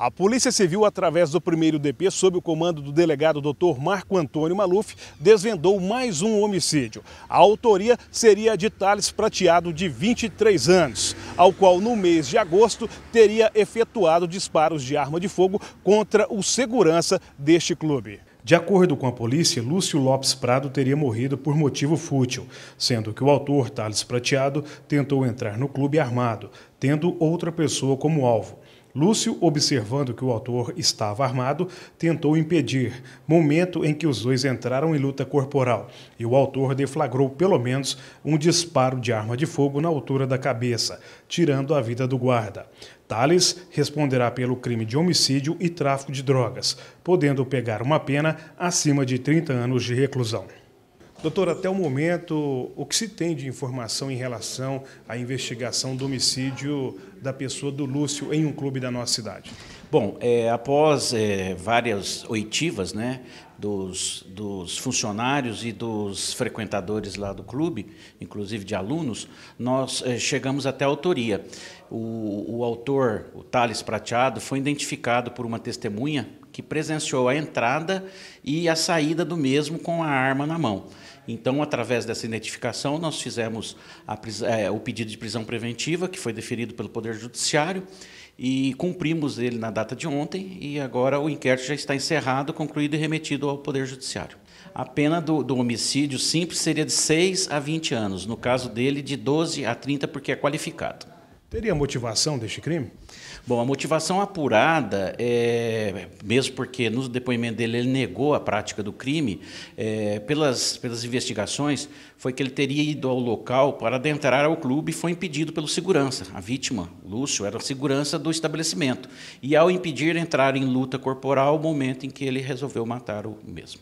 A Polícia Civil, através do primeiro DP, sob o comando do delegado Dr. Marco Antônio Maluf, desvendou mais um homicídio. A autoria seria de Thales Prateado, de 23 anos, ao qual, no mês de agosto, teria efetuado disparos de arma de fogo contra o segurança deste clube. De acordo com a polícia, Lúcio Lopes Prado teria morrido por motivo fútil, sendo que o autor, Thales Prateado, tentou entrar no clube armado, tendo outra pessoa como alvo. Lúcio, observando que o autor estava armado, tentou impedir, momento em que os dois entraram em luta corporal, e o autor deflagrou pelo menos um disparo de arma de fogo na altura da cabeça, tirando a vida do guarda. Tales responderá pelo crime de homicídio e tráfico de drogas, podendo pegar uma pena acima de 30 anos de reclusão. Doutor, até o momento, o que se tem de informação em relação à investigação do homicídio da pessoa do Lúcio em um clube da nossa cidade? Bom, é, após é, várias oitivas né, dos, dos, funcionários e dos frequentadores lá do clube, inclusive de alunos, nós é, chegamos até a autoria. O, o autor, o Thales Prateado, foi identificado por uma testemunha que presenciou a entrada e a saída do mesmo com a arma na mão. Então, através dessa identificação, nós fizemos a, é, o pedido de prisão preventiva, que foi deferido pelo Poder Judiciário, e cumprimos ele na data de ontem, e agora o inquérito já está encerrado, concluído e remetido ao Poder Judiciário. A pena do, do homicídio simples seria de 6 a 20 anos, no caso dele, de 12 a 30, porque é qualificado. Teria motivação deste crime? Bom, a motivação apurada, é, mesmo porque no depoimento dele ele negou a prática do crime, é, pelas, pelas investigações, foi que ele teria ido ao local para adentrar ao clube e foi impedido pelo segurança. A vítima, Lúcio, era segurança do estabelecimento. E ao impedir entrar em luta corporal, o momento em que ele resolveu matar o mesmo.